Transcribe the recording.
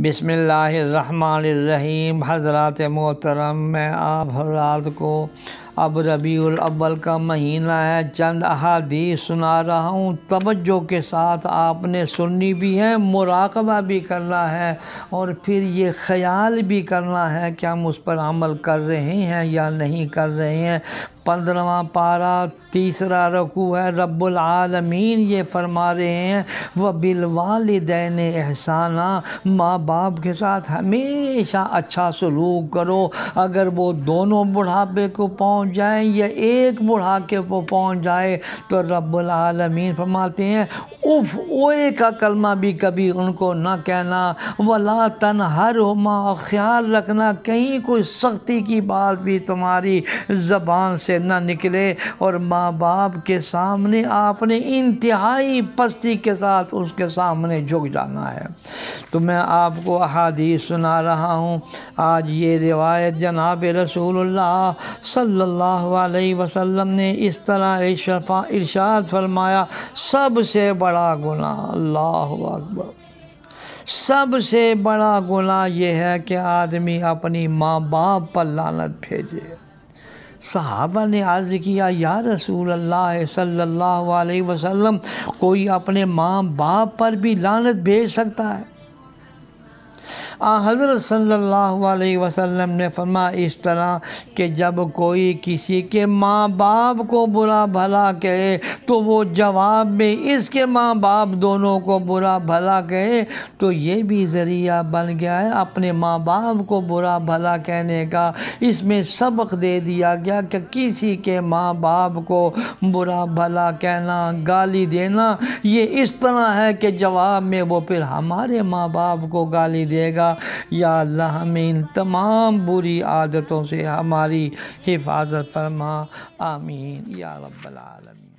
बसमीम हज़रत मोहतरम मैं आप हजरात को अब रबीउल अव्वल का महीना है चंद अहादी सुना रहा हूँ तवज्जो के साथ आपने सुननी भी है मुराकबा भी करना है और फिर ये ख्याल भी करना है कि हम उस पर अमल कर रहे हैं या नहीं कर रहे हैं पंद्रवा पारा तीसरा रकू है रबालमीन ये फरमा रहे हैं व बिल बिलवालदेन एहसाना माँ बाप के साथ हमेशा अच्छा सलूक करो अगर वो दोनों बुढ़ापे को पहुँच पहुँच जाएं या एक बुढ़ाके पर पहुँच जाए तो रब्बुल आलमीन फरमाते हैं उफ ओए का कलमा भी कभी उनको ना कहना वला तन हर होमा ख्याल रखना कहीं कोई सख्ती की बात भी तुम्हारी ज़बान से ना निकले और माँ बाप के सामने आपने इंतहाई पस्ती के साथ उसके सामने झुक जाना है तो मैं आपको अहादीस सुना रहा हूँ आज ये रिवायत जनाब रसूल सल्ला वसलम ने इस तरह इर्शाद फरमाया सबसे बड़ा बड़ा गुना अल्लाह अकबर सबसे बड़ा गुना यह है कि आदमी अपनी माँ बाप पर लानत भेजे साहबा ने अर्ज़ किया या रसूल अल्लाह सल्लल्लाहु अलैहि वसल्लम कोई अपने माँ बाप पर भी लानत भेज सकता है हज़रत सल्लल्लाहु अलैहि वसल्लम ने फरमा इस तरह कि जब कोई किसी के माँ बाप को बुरा भला कहे तो वो जवाब में इसके माँ बाप दोनों को बुरा भला कहे तो ये भी ज़रिया बन गया है अपने माँ बाप को बुरा भला कहने का इसमें सबक दे दिया गया कि किसी के माँ बाप को बुरा भला कहना गाली देना ये इस तरह है कि जवाब में वो फिर हमारे माँ बाप को गाली देगा या अल्लाह हमें इन तमाम बुरी आदतों से हमारी हिफाजत फरमा आमीन या रब्बल आलमीन